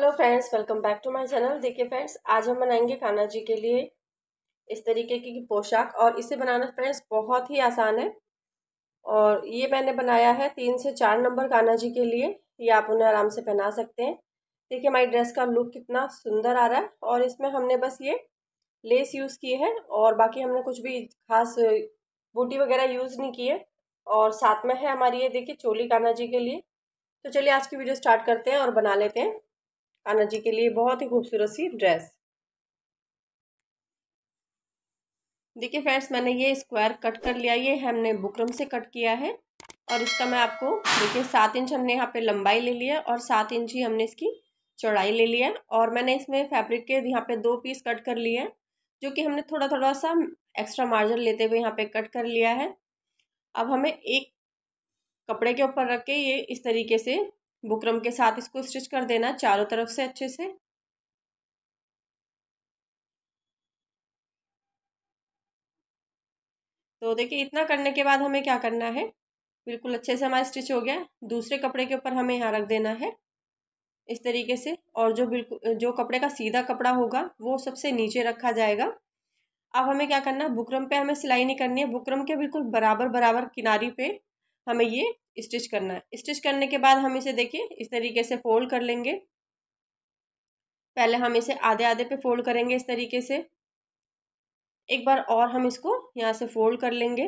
hello friends welcome back to my channel देखिए friends आज हम बनाएंगे कान्हा जी के लिए इस तरीके की पोशाक और इसे बनाना फ्रेंड्स बहुत ही आसान है और ये मैंने बनाया है तीन से चार नंबर कान्हा जी के लिए ये आप उन्हें आराम से पहना सकते हैं देखिए हमारी ड्रेस का लुक कितना सुंदर आ रहा है और इसमें हमने बस ये लेस यूज़ की है और बाकी हमने कुछ भी खास बूटी वगैरह यूज़ नहीं की है और साथ में है हमारी ये देखिए चोली कान्हा जी के लिए तो चलिए आज की वीडियो स्टार्ट करते हैं और बना लेते हैं कान्हा जी के लिए बहुत ही खूबसूरत सी ड्रेस देखिए फ्रेंड्स मैंने ये स्क्वायर कट कर लिया ये हमने बुकरम से कट किया है और इसका मैं आपको देखिए सात इंच हमने यहाँ पे लंबाई ले लिया और सात इंच ही हमने इसकी चौड़ाई ले लिया और मैंने इसमें फैब्रिक के यहाँ पे दो पीस कट कर लिए हैं जो कि हमने थोड़ा थोड़ा सा एक्स्ट्रा मार्जिन लेते हुए यहाँ पे कट कर लिया है अब हमें एक कपड़े के ऊपर रख के ये इस तरीके से बुकरम के साथ इसको स्टिच कर देना चारों तरफ से अच्छे से तो देखिए इतना करने के बाद हमें क्या करना है बिल्कुल अच्छे से हमारा स्टिच हो गया दूसरे कपड़े के ऊपर हमें यहाँ रख देना है इस तरीके से और जो बिल्कुल जो कपड़े का सीधा कपड़ा होगा वो सबसे नीचे रखा जाएगा अब हमें क्या करना है बुकरम पे हमें सिलाई नहीं करनी है बुकरम के बिल्कुल बराबर बराबर किनारी पे हमें ये स्टिच करना है स्टिच करने के बाद हम इसे देखिए इस तरीके से फोल्ड कर लेंगे पहले हम इसे आधे आधे पे फोल्ड करेंगे इस तरीके से एक बार और हम इसको यहाँ से फोल्ड कर लेंगे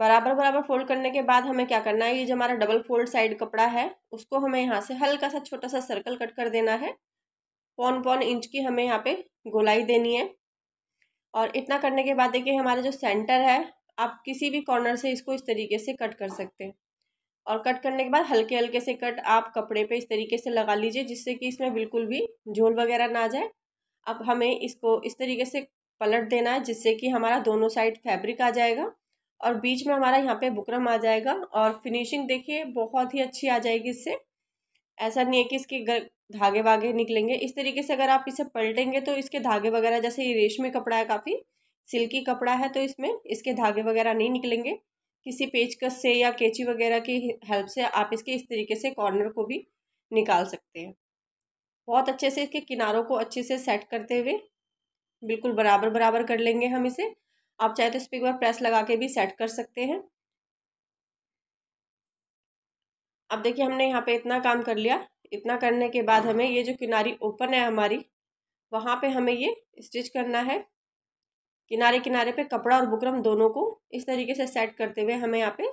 बराबर बराबर फोल्ड करने के बाद हमें क्या करना है ये जो हमारा डबल फोल्ड साइड कपड़ा है उसको हमें यहाँ से हल्का सा छोटा सा सर्कल कट कर देना है पौन पौन इंच की हमें यहाँ पे गोलाई देनी है और इतना करने के बाद देखिए हमारा जो सेंटर है आप किसी भी कॉर्नर से इसको इस तरीके से कट कर सकते हैं और कट करने के बाद हल्के हल्के से कट आप कपड़े पे इस तरीके से लगा लीजिए जिससे कि इसमें बिल्कुल भी झोल वगैरह ना जाए अब हमें इसको इस तरीके से पलट देना है जिससे कि हमारा दोनों साइड फैब्रिक आ जाएगा और बीच में हमारा यहाँ पे बुकरम आ जाएगा और फिनिशिंग देखिए बहुत ही अच्छी आ जाएगी इससे ऐसा नहीं है कि इसके धागे वागे निकलेंगे इस तरीके से अगर आप इसे पलटेंगे तो इसके धागे वगैरह जैसे ये रेशमी कपड़ा है काफ़ी सिल्की कपड़ा है तो इसमें इसके धागे वगैरह नहीं निकलेंगे किसी पेचकस से या कैची वगैरह की हेल्प से आप इसके इस तरीके से कॉर्नर को भी निकाल सकते हैं बहुत अच्छे से इसके किनारों को अच्छे से सेट करते हुए बिल्कुल बराबर बराबर कर लेंगे हम इसे आप चाहे तो इस पर एक बार प्रेस लगा के भी सेट कर सकते हैं अब देखिए हमने यहाँ पे इतना काम कर लिया इतना करने के बाद हमें ये जो किनारी ओपन है हमारी वहाँ पे हमें ये स्टिच करना है किनारे किनारे पे कपड़ा और बुकरम दोनों को इस तरीके से सेट करते हुए हमें यहाँ पे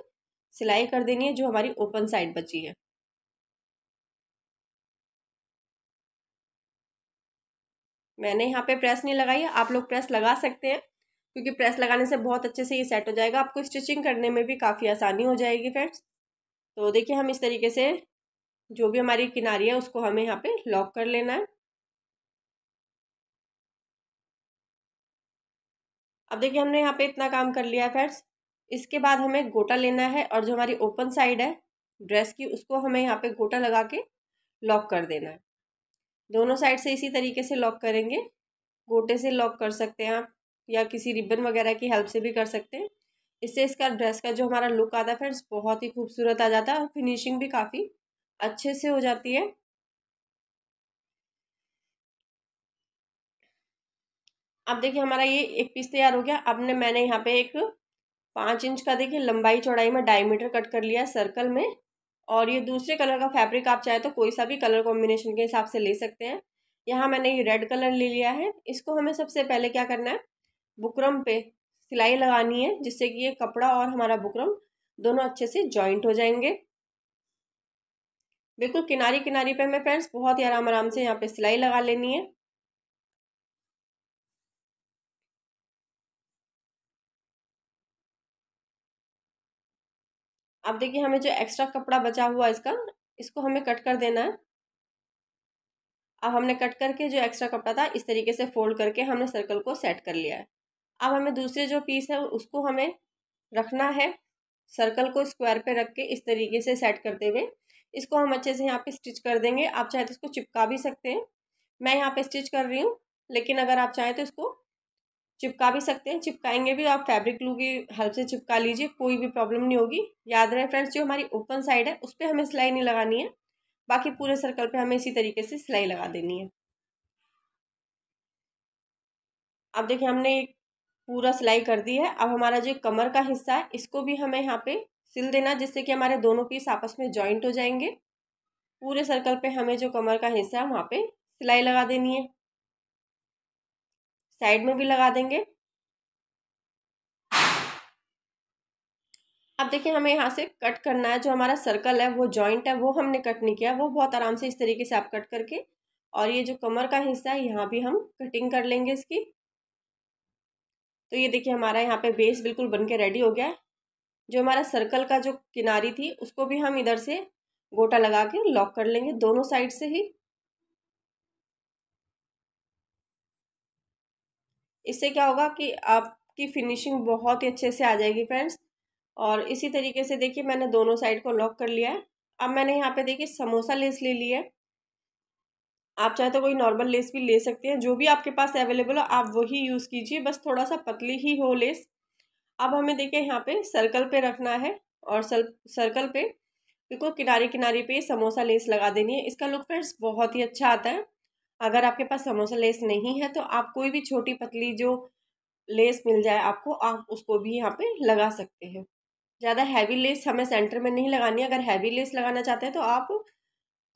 सिलाई कर देनी है जो हमारी ओपन साइड बची है मैंने यहाँ पे प्रेस नहीं लगाई है आप लोग प्रेस लगा सकते हैं क्योंकि प्रेस लगाने से बहुत अच्छे से ये सेट हो जाएगा आपको स्टिचिंग करने में भी काफ़ी आसानी हो जाएगी फ्रेंड्स तो देखिए हम इस तरीके से जो भी हमारी किनारी है उसको हमें यहाँ पे लॉक कर लेना है अब देखिए हमने यहाँ पे इतना काम कर लिया है फ्रेंड्स इसके बाद हमें गोटा लेना है और जो हमारी ओपन साइड है ड्रेस की उसको हमें यहाँ पे गोटा लगा के लॉक कर देना है दोनों साइड से इसी तरीके से लॉक करेंगे गोटे से लॉक कर सकते हैं आप या किसी रिबन वगैरह की हेल्प से भी कर सकते हैं इससे इसका ड्रेस का जो हमारा लुक आता है फ्रेंड्स बहुत ही खूबसूरत आ जाता है और फिनिशिंग भी काफ़ी अच्छे से हो जाती है अब देखिए हमारा ये एक पीस तैयार हो गया अब ने मैंने यहाँ पे एक पाँच इंच का देखिए लंबाई चौड़ाई में डायमीटर कट कर लिया सर्कल में और ये दूसरे कलर का फैब्रिक आप चाहे तो कोई सा भी कलर कॉम्बिनेशन के हिसाब से ले सकते हैं यहाँ मैंने ये रेड कलर ले लिया है इसको हमें सबसे पहले क्या करना है बुकरम पे सिलाई लगानी है जिससे कि ये कपड़ा और हमारा बुकरम दोनों अच्छे से जॉइंट हो जाएंगे बिल्कुल किनारी किनारी पे हमें फ्रेंड्स बहुत ही आराम आराम से यहाँ पे सिलाई लगा लेनी है अब देखिए हमें जो एक्स्ट्रा कपड़ा बचा हुआ इसका इसको हमें कट कर देना है अब हमने कट करके जो एक्स्ट्रा कपड़ा था इस तरीके से फोल्ड करके हमने सर्कल को सेट कर लिया है अब हमें दूसरे जो पीस है उसको हमें रखना है सर्कल को स्क्वायर पे रख के इस तरीके से सेट करते हुए इसको हम अच्छे से यहाँ पे स्टिच कर देंगे आप चाहे तो इसको चिपका भी सकते हैं मैं यहाँ पे स्टिच कर रही हूँ लेकिन अगर आप चाहें तो इसको चिपका भी सकते हैं चिपकाएंगे भी आप फैब्रिक ग्लू की हेल्प से चिपका लीजिए कोई भी प्रॉब्लम नहीं होगी याद रहे फ्रेंड्स जो हमारी ओपन साइड है उस पर हमें सिलाई नहीं लगानी है बाकी पूरे सर्कल पर हमें इसी तरीके से सिलाई लगा देनी है अब देखिए हमने एक पूरा सिलाई कर दी है अब हमारा जो कमर का हिस्सा है इसको भी हमें यहाँ पे सिल देना जिससे कि हमारे दोनों पीस आपस में जॉइंट हो जाएंगे पूरे सर्कल पे हमें जो कमर का हिस्सा है वहाँ पे सिलाई लगा देनी है साइड में भी लगा देंगे अब देखिए हमें यहाँ से कट करना है जो हमारा सर्कल है वो जॉइंट है वो हमने कट नहीं किया वो बहुत आराम से इस तरीके से आप कट करके और ये जो कमर का हिस्सा है यहाँ भी हम कटिंग कर लेंगे इसकी तो ये देखिए हमारा यहाँ पे बेस बिल्कुल बन के रेडी हो गया है जो हमारा सर्कल का जो किनारी थी उसको भी हम इधर से गोटा लगा के लॉक कर लेंगे दोनों साइड से ही इससे क्या होगा कि आपकी फिनिशिंग बहुत ही अच्छे से आ जाएगी फ्रेंड्स और इसी तरीके से देखिए मैंने दोनों साइड को लॉक कर लिया है अब मैंने यहाँ पे देखिए समोसा लेस ले लिया है आप चाहे तो कोई नॉर्मल लेस भी ले सकते हैं जो भी आपके पास अवेलेबल हो आप वही यूज़ कीजिए बस थोड़ा सा पतली ही हो लेस अब हमें देखिए यहाँ पे सर्कल पे रखना है और सल सर्कल पे देखो किनारे किनारे पे समोसा लेस लगा देनी है इसका लुक फ्रेंड्स बहुत ही अच्छा आता है अगर आपके पास समोसा लेस नहीं है तो आप कोई भी छोटी पतली जो लेस मिल जाए आपको आप उसको भी यहाँ पर लगा सकते हैं ज़्यादा हैवी लेस हमें सेंटर में नहीं लगानी है अगर हैवी लेस लगाना चाहते हैं तो आप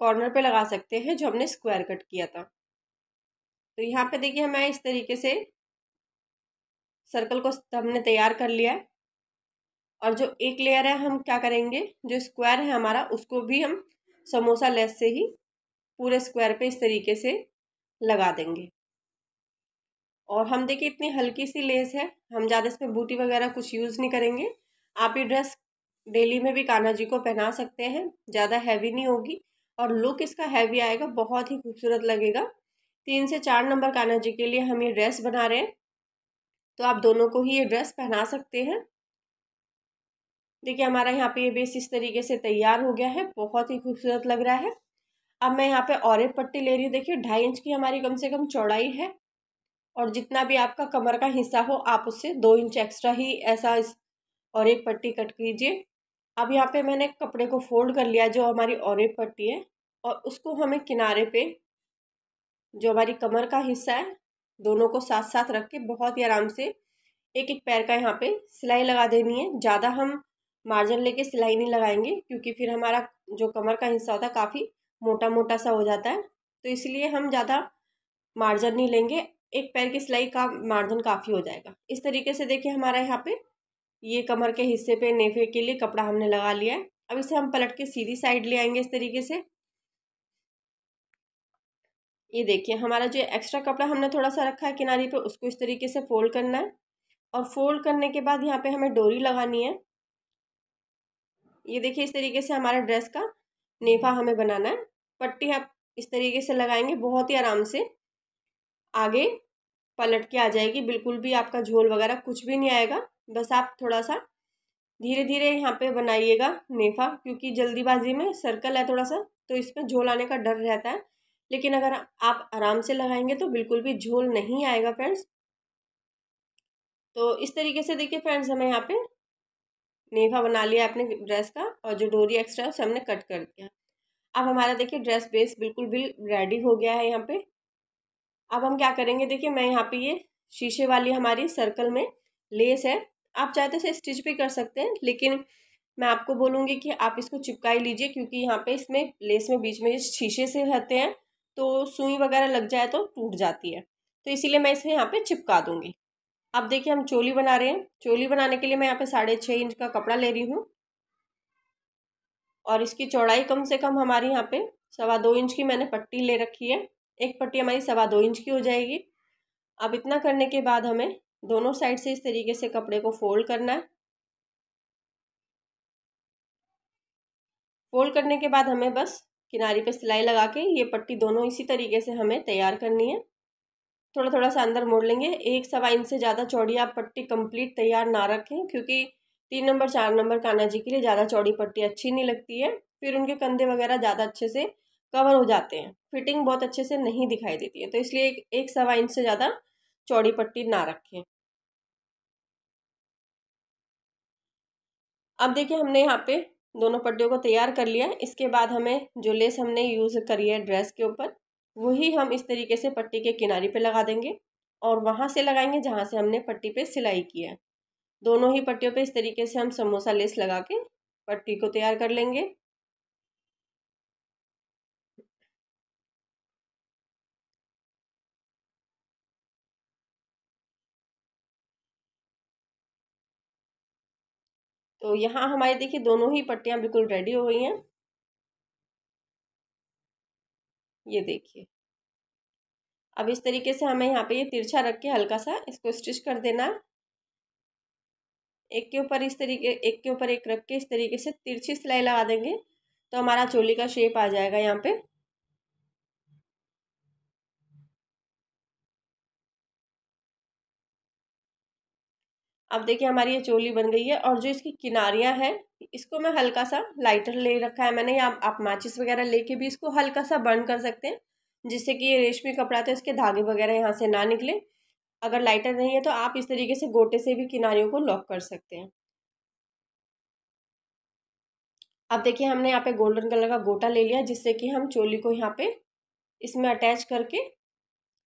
कॉर्नर पे लगा सकते हैं जो हमने स्क्वायर कट किया था तो यहाँ पे देखिए हमें इस तरीके से सर्कल को हमने तैयार कर लिया है और जो एक लेयर है हम क्या करेंगे जो स्क्वायर है हमारा उसको भी हम समोसा लेस से ही पूरे स्क्वायर पे इस तरीके से लगा देंगे और हम देखिए इतनी हल्की सी लेस है हम ज़्यादा इसमें बूटी वगैरह कुछ यूज़ नहीं करेंगे आप ये ड्रेस डेली में भी कान्हा जी को पहना सकते हैं ज़्यादा हैवी नहीं होगी और लुक इसका हैवी आएगा बहुत ही खूबसूरत लगेगा तीन से चार नंबर कान्हा जी के लिए हम ये ड्रेस बना रहे हैं तो आप दोनों को ही ये ड्रेस पहना सकते हैं देखिए हमारा यहाँ पे ये बेस इस तरीके से तैयार हो गया है बहुत ही खूबसूरत लग रहा है अब मैं यहाँ पे और पट्टी ले रही हूँ देखिए ढाई इंच की हमारी कम से कम चौड़ाई है और जितना भी आपका कमर का हिस्सा हो आप उससे दो इंच एक्स्ट्रा ही ऐसा और एक पट्टी कट कीजिए अब यहाँ पे मैंने कपड़े को फोल्ड कर लिया जो हमारी और पट्टी है और उसको हमें किनारे पे जो हमारी कमर का हिस्सा है दोनों को साथ साथ रख के बहुत ही आराम से एक एक पैर का यहाँ पे सिलाई लगा देनी है ज़्यादा हम मार्जिन लेके सिलाई नहीं लगाएंगे क्योंकि फिर हमारा जो कमर का हिस्सा होता है काफ़ी मोटा मोटा सा हो जाता है तो इसलिए हम ज़्यादा मार्जिन नहीं लेंगे एक पैर की सिलाई का मार्जिन काफ़ी हो जाएगा इस तरीके से देखिए हमारा यहाँ पर ये कमर के हिस्से पे नेफे के लिए कपड़ा हमने लगा लिया है अब इसे हम पलट के सीधी साइड ले आएंगे इस तरीके से ये देखिए हमारा जो एक्स्ट्रा कपड़ा हमने थोड़ा सा रखा है किनारे पे उसको इस तरीके से फोल्ड करना है और फोल्ड करने के बाद यहाँ पे हमें डोरी लगानी है ये देखिए इस तरीके से हमारा ड्रेस का नेफा हमें बनाना है पट्टी आप इस तरीके से लगाएंगे बहुत ही आराम से आगे पलट के आ जाएगी बिल्कुल भी आपका झोल वगैरह कुछ भी नहीं आएगा बस आप थोड़ा सा धीरे धीरे यहाँ पे बनाइएगा नेफा क्योंकि जल्दीबाजी में सर्कल है थोड़ा सा तो इसमें झोल आने का डर रहता है लेकिन अगर आप आराम से लगाएंगे तो बिल्कुल भी झोल नहीं आएगा फ्रेंड्स तो इस तरीके से देखिए फ्रेंड्स हमें यहाँ पे नेफा बना लिया अपने ड्रेस का और जो डोरी एक्स्ट्रा है उसे हमने कट कर दिया अब हमारा देखिए ड्रेस बेस बिल्कुल भी रेडी हो गया है यहाँ पर अब हम क्या करेंगे देखिए मैं यहाँ पे ये शीशे वाली हमारी सर्कल में लेस है आप चाहते तो से स्टिच भी कर सकते हैं लेकिन मैं आपको बोलूँगी कि आप इसको चिपकाई लीजिए क्योंकि यहाँ पे इसमें लेस में बीच में शीशे से रहते हैं तो सुई वगैरह लग जाए तो टूट जाती है तो इसीलिए मैं इसे यहाँ पर चिपका दूँगी अब देखिए हम चोली बना रहे हैं चोली बनाने के लिए मैं यहाँ पर साढ़े छः इंच का कपड़ा ले रही हूँ और इसकी चौड़ाई कम से कम हमारी यहाँ पर सवा दो इंच की मैंने पट्टी ले रखी है एक पट्टी हमारी सवा दो इंच की हो जाएगी अब इतना करने के बाद हमें दोनों साइड से इस तरीके से कपड़े को फोल्ड करना है फोल्ड करने के बाद हमें बस किनारी पे सिलाई लगा के ये पट्टी दोनों इसी तरीके से हमें तैयार करनी है थोड़ा थोड़ा सा अंदर मोड़ लेंगे एक सवा इंच से ज़्यादा चौड़ी आप पट्टी कंप्लीट तैयार ना रखें क्योंकि तीन नंबर चार नंबर कान्हा जी के लिए ज़्यादा चौड़ी पट्टी अच्छी नहीं लगती है फिर उनके कंधे वगैरह ज़्यादा अच्छे से कवर हो जाते हैं फिटिंग बहुत अच्छे से नहीं दिखाई देती है तो इसलिए एक, एक सवा इंच से ज़्यादा चौड़ी पट्टी ना रखें अब देखिए हमने यहाँ पे दोनों पट्टियों को तैयार कर लिया इसके बाद हमें जो लेस हमने यूज़ करी है ड्रेस के ऊपर वही हम इस तरीके से पट्टी के किनारे पे लगा देंगे और वहाँ से लगाएंगे जहाँ से हमने पट्टी पे सिलाई की है दोनों ही पट्टियों पे इस तरीके से हम समोसा लेस लगा के पट्टी को तैयार कर लेंगे तो यहाँ हमारी देखिए दोनों ही पट्टियाँ बिल्कुल रेडी हो गई हैं ये देखिए अब इस तरीके से हमें यहाँ पे ये तिरछा रख के हल्का सा इसको स्टिच कर देना है एक के ऊपर इस तरीके एक के ऊपर एक रख के इस तरीके से तिरछी सिलाई लगा देंगे तो हमारा चोली का शेप आ जाएगा यहाँ पे अब देखिए हमारी ये चोली बन गई है और जो इसकी किनारियाँ हैं इसको मैं हल्का सा लाइटर ले रखा है मैंने या आप माचिस वगैरह लेके भी इसको हल्का सा बर्न कर सकते हैं जिससे कि ये रेशमी कपड़ा था तो इसके धागे वगैरह यहाँ से ना निकले अगर लाइटर नहीं है तो आप इस तरीके से गोटे से भी किनारियों को लॉक कर सकते हैं अब देखिए हमने यहाँ पे गोल्डन कलर का गोटा ले लिया जिससे कि हम चोली को यहाँ पे इसमें अटैच करके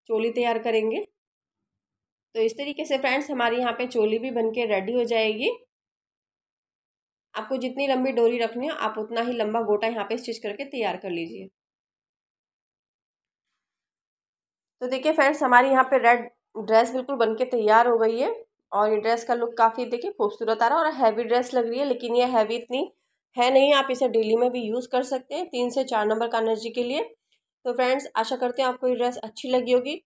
चोली तैयार करेंगे तो इस तरीके से फ्रेंड्स हमारी यहाँ पे चोली भी बन के रेडी हो जाएगी आपको जितनी लंबी डोरी रखनी है आप उतना ही लंबा गोटा यहाँ पे स्टिच करके तैयार कर लीजिए तो देखिए फ्रेंड्स हमारी यहाँ पे रेड ड्रेस बिल्कुल बन के तैयार हो गई है और ये ड्रेस का लुक काफ़ी देखिए खूबसूरत आ रहा है और हैवी ड्रेस लग रही है लेकिन ये हैवी इतनी है नहीं आप इसे डेली में भी यूज़ कर सकते हैं तीन से चार नंबर का एनर्जी के लिए तो फ्रेंड्स आशा करते हैं आपको ये ड्रेस अच्छी लगी होगी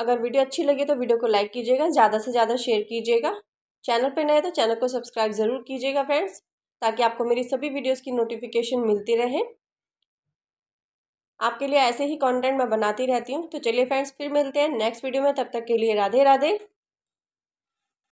अगर वीडियो अच्छी लगी तो वीडियो को लाइक कीजिएगा ज़्यादा से ज़्यादा शेयर कीजिएगा चैनल पर नए तो चैनल को सब्सक्राइब ज़रूर कीजिएगा फ्रेंड्स ताकि आपको मेरी सभी वीडियोस की नोटिफिकेशन मिलती रहे आपके लिए ऐसे ही कंटेंट मैं बनाती रहती हूँ तो चलिए फ्रेंड्स फिर मिलते हैं नेक्स्ट वीडियो में तब तक के लिए राधे राधे